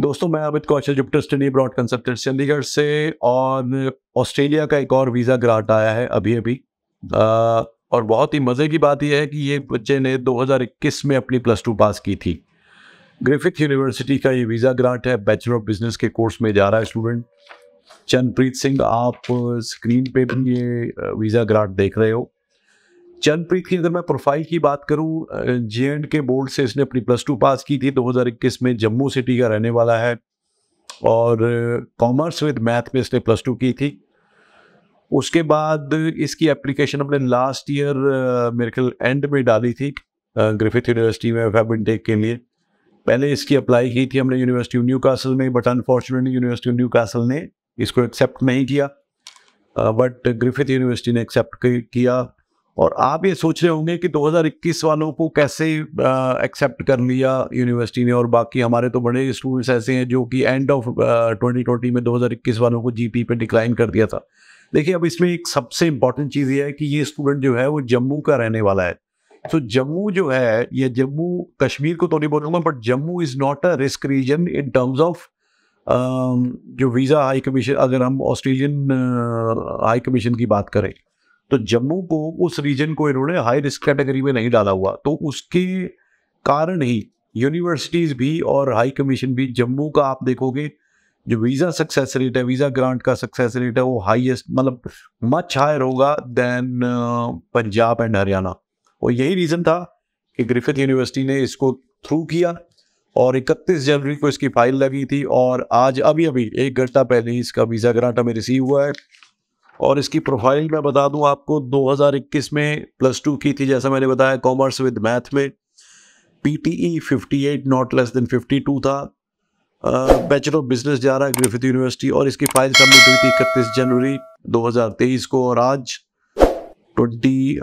दोस्तों मैं Amit Kaushal Jupiter study broad consultant Chandigarh से और ऑस्ट्रेलिया का एक और वीज़ा ग्रांट आया है अभी अभी आ, और बहुत ही मज़े की बात यह है कि ये बच्चे ने 2021 में अपनी प्लस टू पास की थी ग्रिफिथ यूनिवर्सिटी का ये वीज़ा ग्रांट है बैचलर ऑफ बिजनेस के कोर्स में जा रहा है स्टूडेंट चंदप्रीत सिंह आप स्क्रीन पे भी ये वीज़ा ग्रांट देख रहे हो चरणप्रीत की अगर मैं प्रोफाइल की बात करूं जे एंड के बोर्ड से इसने अपनी प्लस टू पास की थी 2021 में जम्मू सिटी का रहने वाला है और कॉमर्स विद मैथ में इसने प्लस टू की थी उसके बाद इसकी एप्लीकेशन अपने लास्ट ईयर मेरे ख्याल एंड में डाली थी ग्रिफिथ यूनिवर्सिटी में वेब इनटेक के लिए पहले इसकी अप्लाई की थी हमने यूनिवर्सिटी न्यू कासल में but unfortunately university Newcastle ने इसको एक्सेप्ट नहीं किया बट ग्रिफिथ यूनिवर्सिटी ने एक्सेप्ट किया और आप ये सोच रहे होंगे कि 2021 वालों को कैसे एक्सेप्ट कर लिया यूनिवर्सिटी ने और बाकी हमारे तो बड़े स्टूडेंट्स ऐसे हैं जो कि एंड ऑफ ट्वेंटी ट्वेंटी में 2021 वालों को जीपी पे डिक्लाइन कर दिया था देखिए अब इसमें एक सबसे इम्पॉर्टेंट चीज़ ये है कि ये स्टूडेंट जो है वो जम्मू का रहने वाला है तो जम्मू जो है ये जम्मू कश्मीर को तो नहीं बोलूंगा but Jammu is not a risk region in terms of जो वीज़ा हाई कमीशन अगर हम ऑस्ट्रेलियन हाई कमीशन की बात करें तो जम्मू को उस रीजन को इन्होंने हाई रिस्क कैटेगरी में नहीं डाला हुआ तो उसके कारण ही यूनिवर्सिटीज़ भी और हाई कमीशन भी जम्मू का आप देखोगे जो वीज़ा सक्सेस रेट है वीज़ा ग्रांट का सक्सेस रेट है वो हाईएस्ट मतलब मच हायर होगा then uh, Punjab and Haryana और यही रीज़न था कि ग्रिफिथ यूनिवर्सिटी ने इसको थ्रू किया और 31 जनवरी को इसकी फाइल लगी थी और आज अभी अभी एक घंटा पहले ही इसका वीज़ा ग्रांट हमें रिसीव हुआ है और इसकी प्रोफाइल मैं बता दूं आपको 2021 में प्लस टू की थी जैसा मैंने बताया कॉमर्स विद मैथ में पीटीई 58 नॉट लेस देन 52 था बैचलर ऑफ बिजनेस जा रहा है ग्रिफिथ यूनिवर्सिटी और इसकी फाइल सबमिट हुई थी इकतीस जनवरी 2023 को और आज ट्वेंटी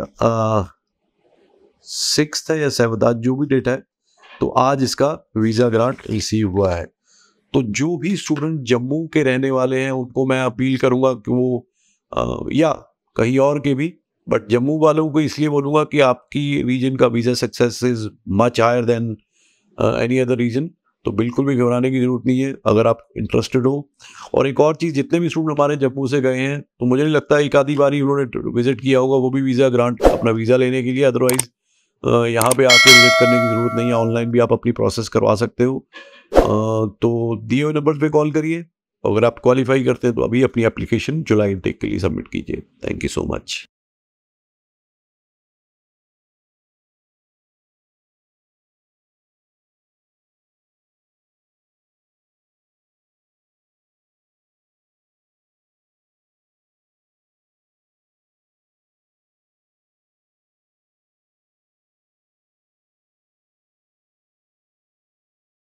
सिक्स है या सेवन आज जो भी डेट है तो आज इसका वीज़ा ग्रांट रिसीव हुआ है तो जो भी स्टूडेंट जम्मू के रहने वाले हैं उनको मैं अपील करूंगा कि वो या कहीं और के भी बट जम्मू वालों को इसलिए बोलूँगा कि आपकी रीजन का visa success is much higher than any other region तो बिल्कुल भी घबराने की ज़रूरत नहीं है अगर आप इंटरेस्टेड हो और एक और चीज़ जितने भी स्टूडेंट हमारे जम्मू से गए हैं तो मुझे नहीं लगता एक आधी बार ही उन्होंने विज़िट किया होगा वो भी वीज़ा ग्रांट अपना वीज़ा लेने के लिए अदरवाइज़ यहाँ पे आके विज़िट करने की ज़रूरत नहीं है ऑनलाइन भी आप अपनी प्रोसेस करवा सकते हो तो दिए हुए नंबर पर कॉल करिए अगर आप क्वालिफाई करते हैं तो अभी अपनी एप्लीकेशन जुलाई इंटेक के लिए सबमिट कीजिए थैंक यू सो मच